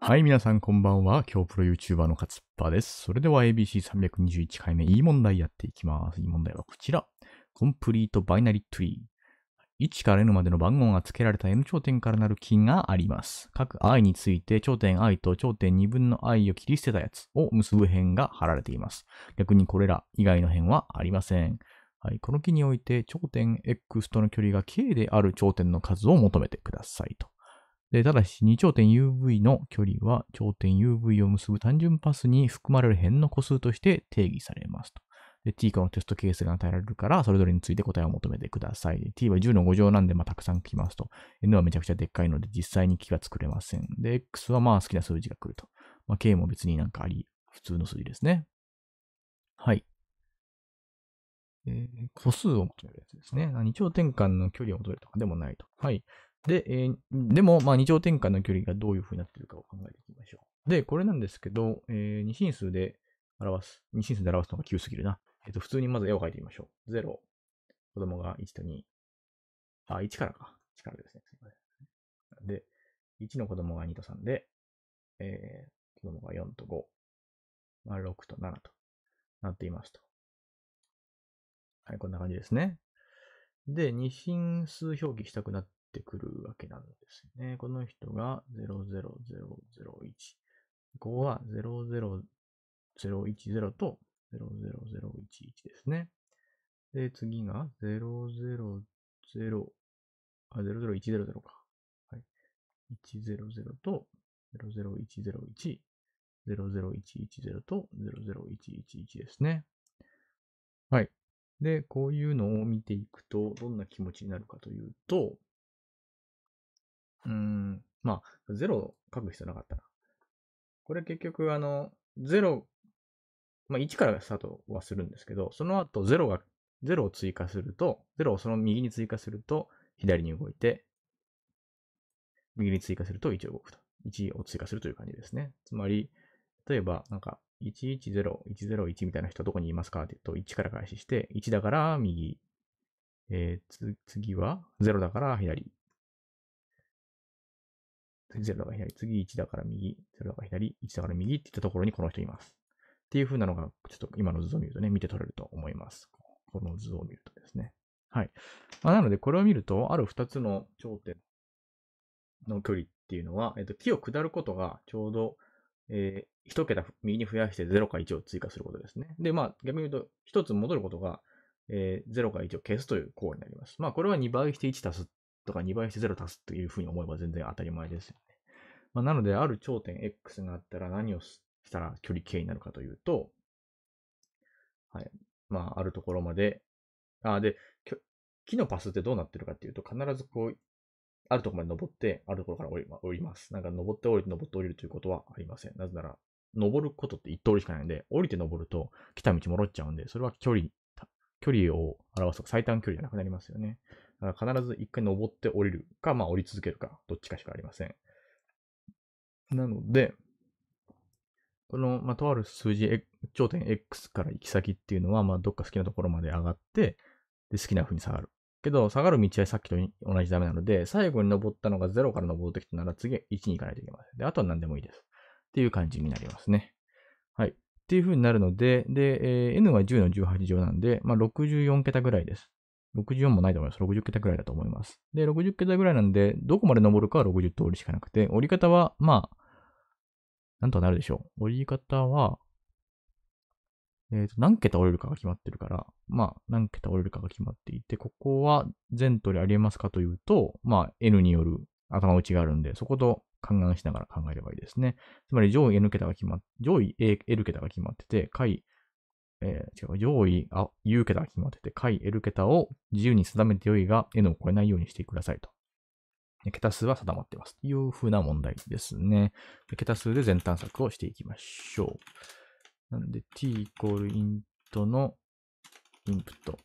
はい、皆さんこんばんは。今日プロ YouTuber のツっぱです。それでは ABC321 回目、いい問題やっていきます。いい問題はこちら。コンプリートバイナリトリー。1から N までの番号が付けられた N 頂点からなる木があります。各 i について頂点 i と頂点2分の i を切り捨てたやつを結ぶ辺が貼られています。逆にこれら以外の辺はありません。はい、この木において頂点 x との距離が k である頂点の数を求めてくださいと。で、ただし、2頂点 UV の距離は、頂点 UV を結ぶ単純パスに含まれる辺の個数として定義されますと。で、t かのテストケースが与えられるから、それぞれについて答えを求めてください。t は10の5乗なんで、まあ、たくさん来ますと。n はめちゃくちゃでっかいので、実際に木が作れません。で、x はまあ好きな数字が来ると。まあ、k も別になんかあり、普通の数字ですね。はい。えー、個数を求めるやつですね。2頂点間の距離を求めるとかでもないと。はい。で、えー、でも、まあ、乗展開の距離がどういう風になっているかを考えていきましょう。で、これなんですけど、えー、進数で表す。二進数で表すのが急すぎるな。えっ、ー、と、普通にまず絵を描いてみましょう。0、子供が1と2。あ、1からか。1からですね。すいません。で、1の子供が2と3で、えー、子供が4と5、まあ、6と7となっていますと。はい、こんな感じですね。で、二進数表記したくなって、てくるわけなんですね。この人が00001。ここは00010と00011ですね。で、次が000、あ、00100か。はい。100と00101、00110と00111ですね。はい。で、こういうのを見ていくと、どんな気持ちになるかというと、うん。まあ、ゼロ書く必要なかったな。これ結局、あの、ゼロ、まあ1からスタートはするんですけど、その後ゼロが、ゼロを追加すると、ゼロをその右に追加すると、左に動いて、右に追加すると1を動くと。1を追加するという感じですね。つまり、例えば、なんか、110、101みたいな人はどこにいますかって言うと、1から開始して、1だから右、えー、次は0だから左、0だから左、次1だから右、0だから左、1だから右っていったところにこの人います。っていう風なのが、ちょっと今の図を見るとね、見て取れると思います。この図を見るとですね。はい。まあ、なので、これを見ると、ある2つの頂点の距離っていうのは、えっと、木を下ることがちょうど、えー、1桁右に増やして0か1を追加することですね。で、まあ、逆に言うと、1つ戻ることが、えー、0か1を消すという行為になります。まあ、これは2倍して1足すっとか2倍して0足すというふうに思えば全然当たり前ですよね。まあ、なので、ある頂点 X があったら何をしたら距離 k になるかというと、はい。まあ、あるところまで、あ、で、木のパスってどうなってるかっていうと、必ずこう、あるところまで登って、あるところから降り,、ま降ります。なんか登って降りて登って降りるということはありません。なぜなら、登ることって一通りしかないんで、降りて登ると来た道戻っちゃうんで、それは距離、距離を表す最短距離じゃなくなりますよね。必ず一回登って降りるか、まあ降り続けるか、どっちかしかありません。なので、この、まあ、とある数字、頂点 X から行き先っていうのは、まあ、どっか好きなところまで上がって、で、好きな風に下がる。けど、下がる道はさっきと同じダメなので、最後に登ったのが0から登ってきたなら、次は1に行かないといけません。で、あとは何でもいいです。っていう感じになりますね。はい。っていう風になるので、で、えー、n は10の18乗なんで、まあ、64桁ぐらいです。64もないと思います。60桁ぐらいだと思います。で、60桁ぐらいなんで、どこまで登るかは60通りしかなくて、折り方は、まあ、なんとなるでしょう。折り方は、えっ、ー、と、何桁折れるかが決まってるから、まあ、何桁折れるかが決まっていて、ここは全通りありえますかというと、まあ、N による頭打ちがあるんで、そこと勘案しながら考えればいいですね。つまり上位 N 桁が決まっ、上位 A L 桁が決まってて、下位えー、違う、上位、あ、U 桁が決まってて、下位 L 桁を自由に定めてよいが、N を超えないようにしてくださいと。桁数は定まっています。というふうな問題ですね。桁数で全探索をしていきましょう。なんで、t イコールイントのインプット。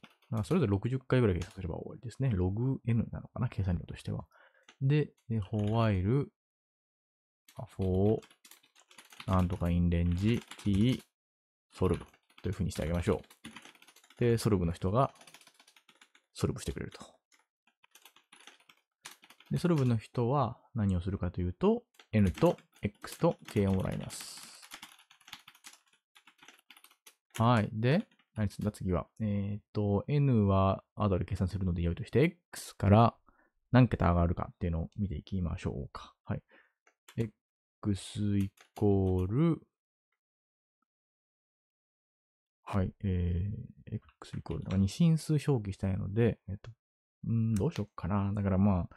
それぞれ60回ぐらい計算すれば終わりですね。ログ n なのかな、計算量としては。で、for while, for, なんとかインレンジ、t, solve。というふうにしてあげましょう。で、ソルブの人がソルブしてくれると。で、ソルブの人は何をするかというと、n と x と k をもらいます。はい。で、何するんだ次は。えっ、と、n は後で計算するので良いとして、x から何桁上がるかっていうのを見ていきましょうか。はい。x イコールはい。えー、x イコール、だから二進数表記したいので、えっと、んどうしよっかな。だからま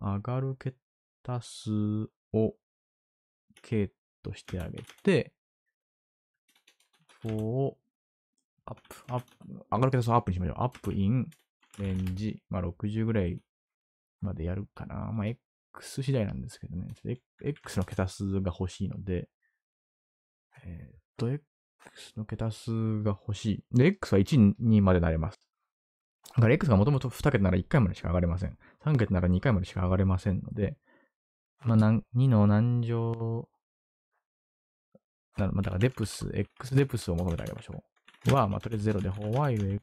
あ、上がる桁数を k としてあげて、4 o アップ、アップ、上がる桁数をアップにしましょう。アップインレンジ、まあ60ぐらいまでやるかな。まあ x 次第なんですけどね。x の桁数が欲しいので、えー、っと、の桁数が欲しい。で、X は1 2までなれます。だから X がもともと2桁なら1回までしか上がれません。3桁なら2回までしか上がれませんので、まあ、2の何乗、なまら、だからデプス、X デプスを求めてあげましょう。は、まあ、とりあえず0で、ホワイル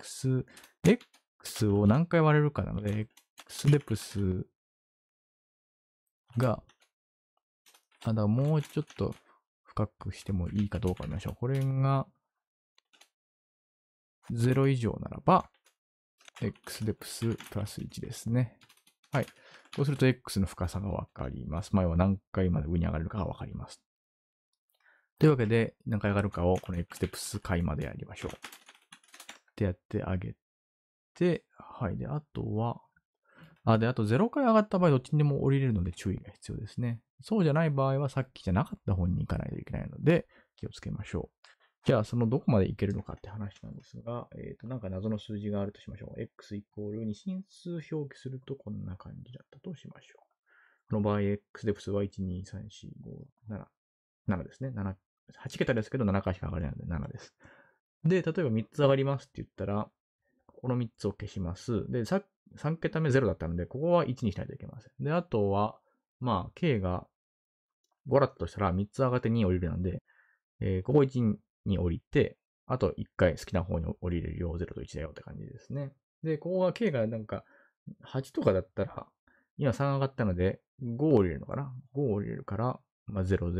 X、X を何回割れるかなので、X デプスが、まだもうちょっと深くしてもいいかどうか見ましょう。これが0以上ならば、x でプスプラス1ですね。はい。こうすると x の深さがわかります。前は何回まで上に上がるかがわかります。というわけで、何回上がるかをこの x でプス回までやりましょう。ってやってあげて、はい。で、あとは、あで、あと0回上がった場合、どっちにでも降りれるので注意が必要ですね。そうじゃない場合は、さっきじゃなかった方に行かないといけないので、気をつけましょう。じゃあ、そのどこまでいけるのかって話なんですが、えっ、ー、と、なんか謎の数字があるとしましょう。x イコールに進数表記するとこんな感じだったとしましょう。この場合、x で普通は1、2、3、4、5、7、7ですね。7、8桁ですけど7回しか上がれないので7です。で、例えば3つ上がりますって言ったら、この3つを消します。で、さっ3桁目0だったので、ここは1にしないといけません。で、あとは、まあ、k が5だとしたら3つ上がって2降りるなんで、えー、ここ1に降りて、あと1回好きな方に降りれるよ、0と1だよって感じですね。で、ここが k がなんか8とかだったら、今3上がったので、5降りれるのかな ?5 降りれるから、まあ、0000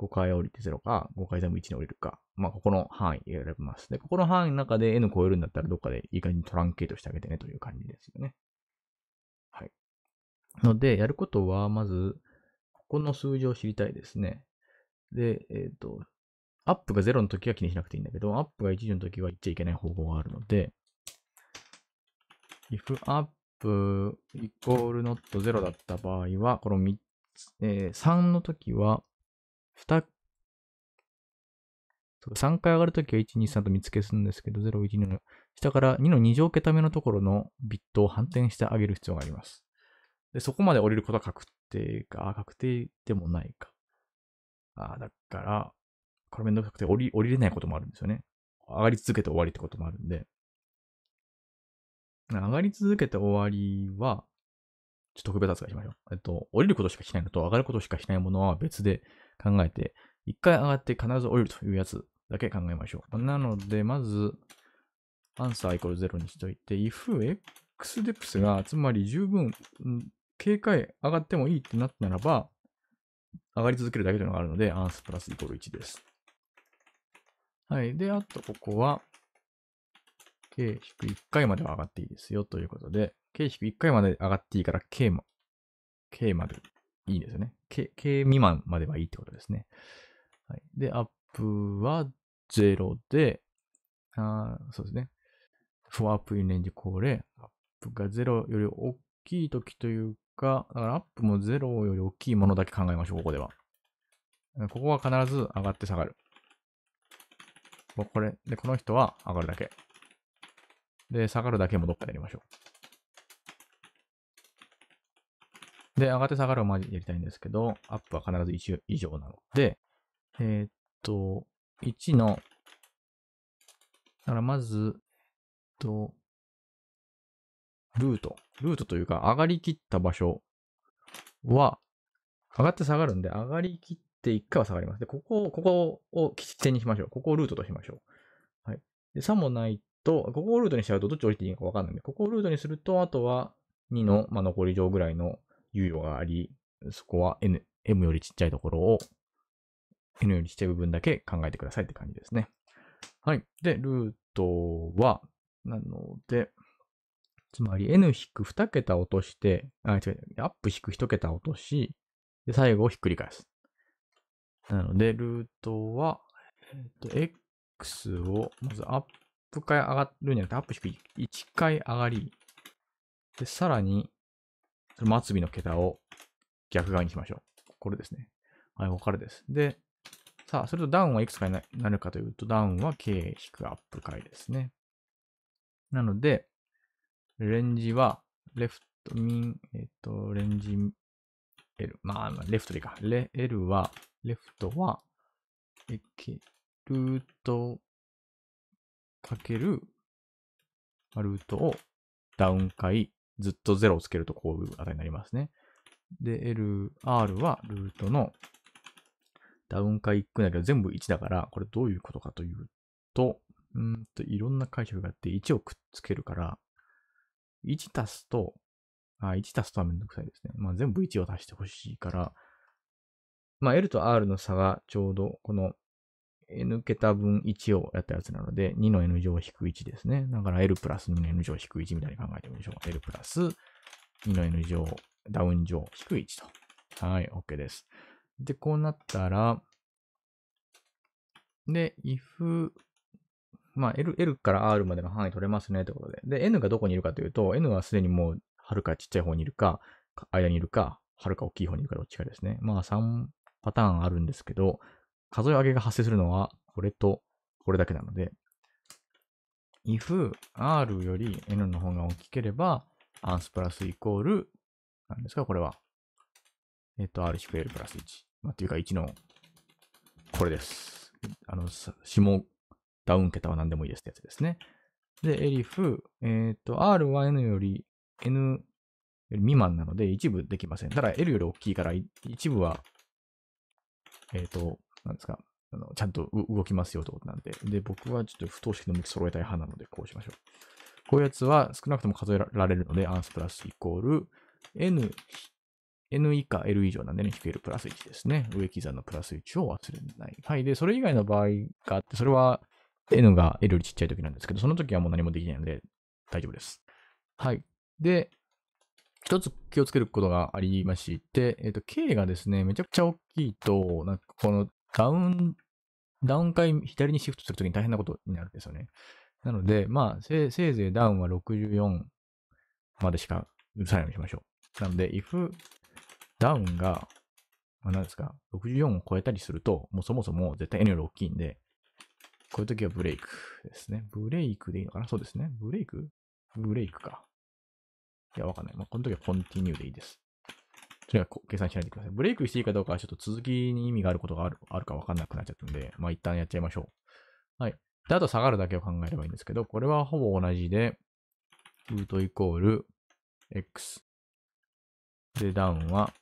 5回降りて0か、5回全部1に降りるか。まあ、ここの範囲選びます。で、ここの範囲の中で n 超えるんだったら、どっかでいい感じにトランケートしてあげてねという感じですよね。はい。ので、やることは、まず、ここの数字を知りたいですね。で、えっ、ー、と、アップが0の時は気にしなくていいんだけど、アップが10の時は言っちゃいけない方法があるので、if up イコール not 0だった場合は、この3、えー、3の時は、2、3回上がるときは1、2、3と見つけするんですけど、0、1、2の、下から2の2乗桁目のところのビットを反転してあげる必要があります。で、そこまで降りることは確定か、確定でもないか。あだから、これめんどくさくて降り、降りれないこともあるんですよね。上がり続けて終わりってこともあるんで。上がり続けて終わりは、ちょっと特別扱いしましょう。えっと、降りることしかしないのと上がることしかしないものは別で、考えて、一回上がって必ず降りるというやつだけ考えましょう。なので、まず、アンサーイコール0にしといて、if x デプスが、つまり十分、警戒上がってもいいってなったならば、上がり続けるだけというのがあるので、アンスプラスイコール1です。はい。で、あと、ここは、k-1 回までは上がっていいですよということで、k-1 回まで上がっていいから、k も、k までいいですよね。K, K 未満まではいいってことですね。はい、で、アップは0で、あそうですね。フォアアップインレンジこれ、アップが0より大きいときというか、だからアップも0より大きいものだけ考えましょう、ここでは。ここは必ず上がって下がる。これ、で、この人は上がるだけ。で、下がるだけもどっかでやりましょう。で、上がって下がるをまずやりたいんですけど、アップは必ず1以上なので、えー、っと、1の、だからまず、えっと、ルート。ルートというか、上がりきった場所は、上がって下がるんで、上がりきって1回は下がります。で、ここを、ここを基地点にしましょう。ここをルートとしましょう。はい。で、さもないと、ここをルートにしちゃうとどっち降りていいのかわかんないんで、ここをルートにすると、あとは2の、まあ、残り上ぐらいの猶予があり、そこは N、M よりちっちゃいところを N よりちっちゃい部分だけ考えてくださいって感じですね。はい。で、ルートは、なので、つまり N 引く2桁落として、あ、違う、アップ引く1桁落とし、で、最後をひっくり返す。なので、ルートは、えっ、ー、と、X を、まずアップ回上がるんじゃなくて、アップ引く1回上がり、で、さらに、その末尾の桁を逆側にしましょう。これですね。はい、ここからです。で、さあ、それとダウンはいくつかになるかというと、ダウンは K 引くアップ回ですね。なので、レンジは、レフト、ミン、えっ、と、レンジ、L、まあ、レフトでいいか。レ、L は、レフトは、え、け、ルート、かける、ルートをダウン回ずっと0をつけるとこういう値になりますね。で、LR はルートのダウン化1区だけど全部1だから、これどういうことかというと、うんといろんな解釈があって1をくっつけるから、1足すと、あ、1足すとはめんどくさいですね。まあ全部1を足してほしいから、まあ L と R の差がちょうどこの n 桁分1をやったやつなので、2の n 乗引く1ですね。だから L プラス2の n 乗引く1みたいに考えてみましょう。L プラス2の n 乗、ダウン乗引く1と。はい、OK です。で、こうなったら、で、if まあ、L、L から R までの範囲取れますねってことで。で、N がどこにいるかというと、N はすでにもう、はるかちっちゃい方にいるか、間にいるか、はるか大きい方にいるかどっちかですね。まあ、3パターンあるんですけど、数え上げが発生するのは、これと、これだけなので、if r より n の方が大きければ、アンスプラスイコール、なんですか、これは。えっ、と、r-l プラス1。まあ、というか、1の、これです。あの、下、ダウン桁は何でもいいですってやつですね。で、elif、えっ、ー、と、r は n より、n より未満なので、一部できません。ただ、l より大きいから、一部は、えっ、ー、と、なんですか、あのちゃんと動きますよってことなんで、で、僕はちょっと不等式の向き揃えたい派なので、こうしましょう。こういうやつは少なくとも数えられるので、アンスプラスイコール n、n 以下 l 以上なんでね、引けるプラス1ですね。上刻のプラス1を忘れない。はい。で、それ以外の場合があって、それは n が l よりちっちゃい時なんですけど、その時はもう何もできないので大丈夫です。はい。で、一つ気をつけることがありまして、えっ、ー、と、k がですね、めちゃくちゃ大きいと、なんかこのダウン、ダウン回左にシフトするときに大変なことになるんですよね。なので、まあ、せせいぜいダウンは64までしか許さないようにしましょう。なので、if ダウンが、まあ、何ですか、64を超えたりすると、もうそもそも絶対 N より大きいんで、こういうときはブレイクですね。ブレイクでいいのかなそうですね。ブレイクブレイクか。いや、わかんない。まあ、この時はコンティニューでいいです。とゃかく計算しないでください。ブレイクしていいかどうかはちょっと続きに意味があることがあるあるか分かんなくなっちゃったんで、まあ一旦やっちゃいましょう。はい。で、あと下がるだけを考えればいいんですけど、これはほぼ同じで、ルートイコール x。で、ダウンは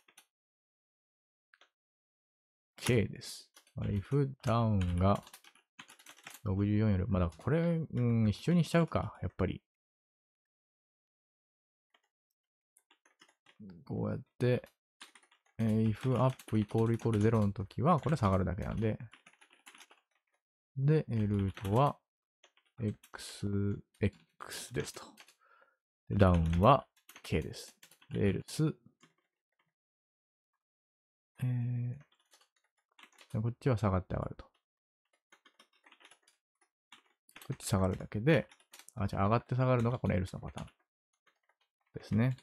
k です。if ダウンが64より、まだこれ、うん、一緒にしちゃうか、やっぱり。こうやって、えー、if up イコールイコール0の時は、これ下がるだけなんで、で、ルートは、x、x ですと。ダウンは k です。で、else, えー、こっちは下がって上がると。こっち下がるだけで、あ、じゃあ上がって下がるのがこの else のパターンですね。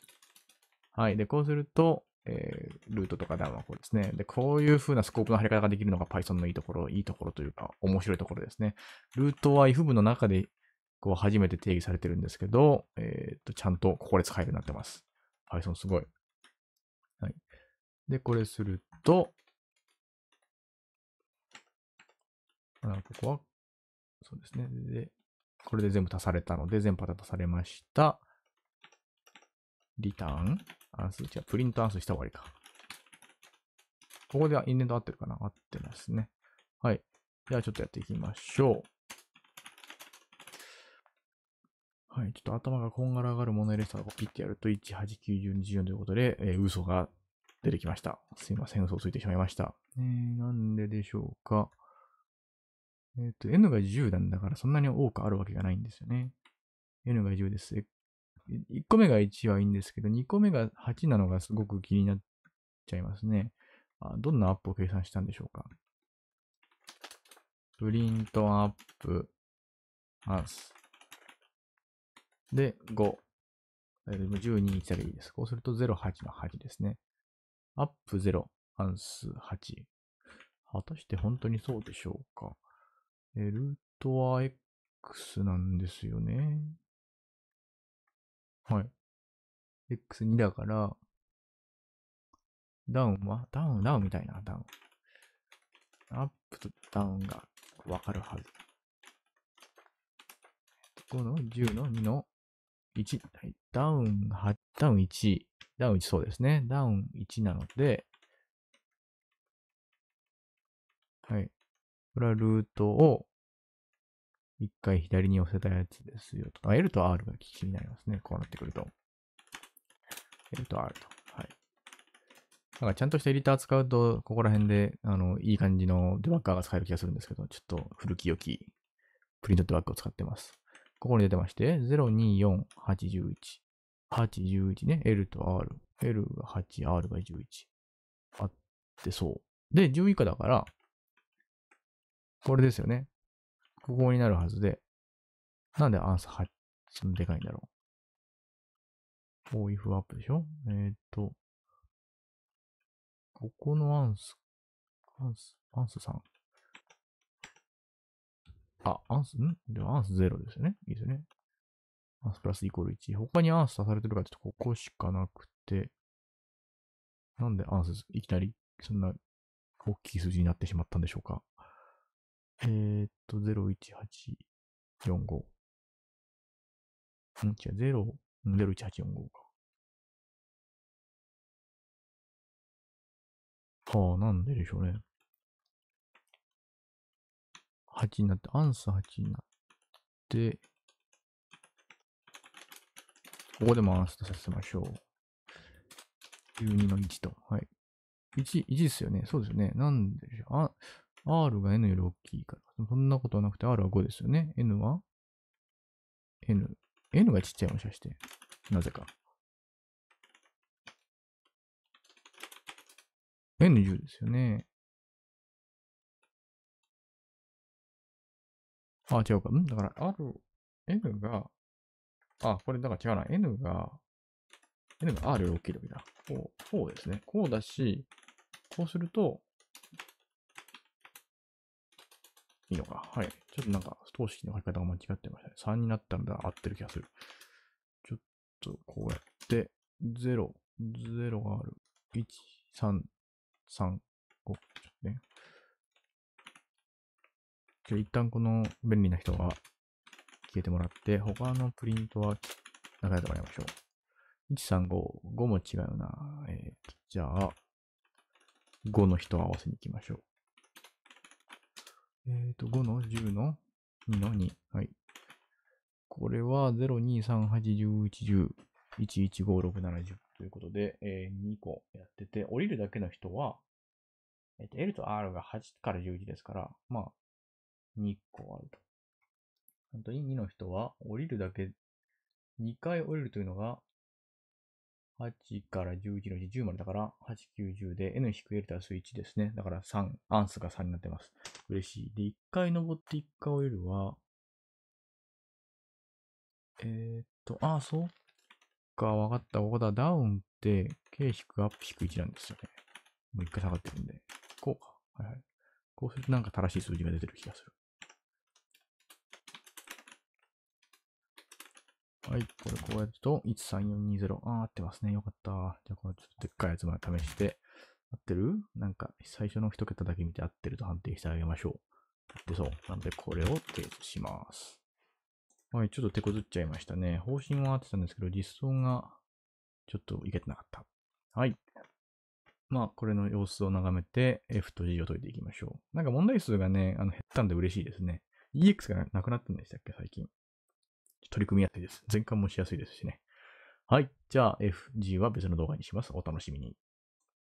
はい。で、こうすると、えー、ルートとかダウンはこうですね。で、こういう風なスコープの貼り方ができるのが Python のいいところ、いいところというか、面白いところですね。ルートは if 文の中で、こう、初めて定義されてるんですけど、えー、っと、ちゃんとここで使えるようになってます。Python すごい。はい。で、これすると、あここは、そうですね。で、これで全部足されたので、全部足されました。リターン。アンスじゃプリントアンスした方がいいか。ここではインデント合ってるかな合ってますね。はい。じゃあちょっとやっていきましょう。はい。ちょっと頭がこんがらがるモノレスターをピッてやると189124ということで、えー、嘘が出てきました。すいません。嘘をついてしまいました。えー、なんででしょうか。えっ、ー、と、n が10なんだからそんなに多くあるわけがないんですよね。n が10です。1個目が1はいいんですけど、2個目が8なのがすごく気になっちゃいますね。あどんなアップを計算したんでしょうか。プリントアップ、アス。で、5。12したらいいです。こうすると0、8の8ですね。アップ0、アンス8。果たして本当にそうでしょうか。え、ルートは X なんですよね。はい。x2 だから、ダウンはダウン、ダウンみたいな、ダウン。アップとダウンがわかるはず。5の10の2の1。はい、ダウン8、ダウン1。ダウン1そうですね。ダウン1なので、はい。これはルートを一回左に寄せたやつですよと。L と R が気になりますね。こうなってくると。L と R と。はい。だからちゃんとしたエディター使うと、ここら辺で、あの、いい感じのデバッカーが使える気がするんですけど、ちょっと古き良きプリントデバッグを使ってます。ここに出てまして、024、81。81ね。L と R。L が8、R が11。あってそう。で、10以下だから、これですよね。こ合になるはずで、なんでアンサー8、でかいんだろう。こういううアップでしょえー、っと、ここのアンス、アンス、アンス3。あ、アンス、んでもアンス0ですよね。いいですよね。アンスプラスイコール1。他にアンス足されてるかちょっとここしかなくて、なんでアンスいきなりそんな大きい数字になってしまったんでしょうか。えー、っと、01845。うん、ゼロ、0、01845か。はあ、なんででしょうね。8になって、アンス8になって、ここでもアンスとさせましょう。12の1と。はい。1、1ですよね。そうですよね。なんでしょう。あ、R が N より大きいから。そんなことはなくて R は5ですよね。N は ?N。N がちっちゃいもしかして。なぜか。N10 ですよね。あ、違うか。んだから、R、N が、あ、これ、だから違うな。N が、N が R より大きい時だ。こう、こうですね。こうだし、こうすると、いいのか。はい。ちょっとなんか、等式の書き方が間違ってましたね。3になったんだ。合ってる気がする。ちょっと、こうやって、0、0がある。1、3、3、5。ちょっとね。じゃあ、一旦この便利な人が消えてもらって、他のプリントは流れてもらいましょう。1、3、5。5も違うな。えー、じゃあ、5の人を合わせに行きましょう。えっ、ー、と、5の10の2の2。はい。これは0238110115670ということで、えー、2個やってて、降りるだけの人は、えっ、ー、と、L と R が8から11ですから、まあ、2個あると。本当に2の人は降りるだけ、2回降りるというのが、8から11のうち10までだから、8、9、10で n-l たす1ですね。だから3、アンスが3になってます。嬉しい。で、1回登って1回降りるは、えー、っと、ああ、そうか、わかった。ここだ。ダウンって、K 引くアップ引く1なんですよね。もう1回下がってるんで。こうか。はいはい。こうするとなんか正しい数字が出てる気がする。はい、これこうやると、13420。あー、合ってますね。よかった。じゃあ、このちょっとでっかいやつまで試して、合ってるなんか、最初の1桁だけ見て合ってると判定してあげましょう。で、そう。なので、これを提出します。はい、ちょっと手こずっちゃいましたね。方針は合ってたんですけど、実装が、ちょっといけてなかった。はい。まあ、これの様子を眺めて、F と G を解いていきましょう。なんか問題数がね、あの、減ったんで嬉しいですね。EX がなくなったんでしたっけ、最近。取り組みやすいです。全巻もしやすいですしね。はい。じゃあ FG は別の動画にします。お楽しみに。